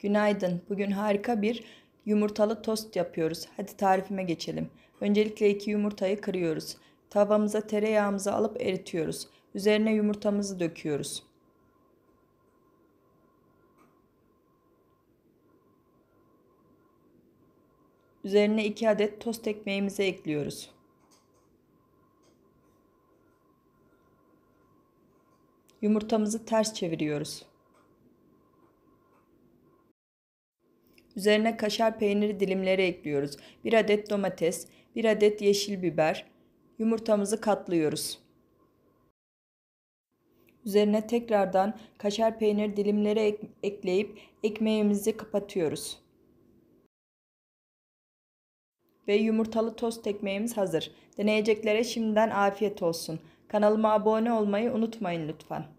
Günaydın. Bugün harika bir yumurtalı tost yapıyoruz. Hadi tarifime geçelim. Öncelikle iki yumurtayı kırıyoruz. Tavamıza tereyağımızı alıp eritiyoruz. Üzerine yumurtamızı döküyoruz. Üzerine 2 adet tost ekmeğimizi ekliyoruz. Yumurtamızı ters çeviriyoruz. Üzerine kaşar peyniri dilimleri ekliyoruz. 1 adet domates, 1 adet yeşil biber. Yumurtamızı katlıyoruz. Üzerine tekrardan kaşar peynir dilimleri ek ekleyip ekmeğimizi kapatıyoruz. Ve yumurtalı tost ekmeğimiz hazır. Deneyeceklere şimdiden afiyet olsun. Kanalıma abone olmayı unutmayın lütfen.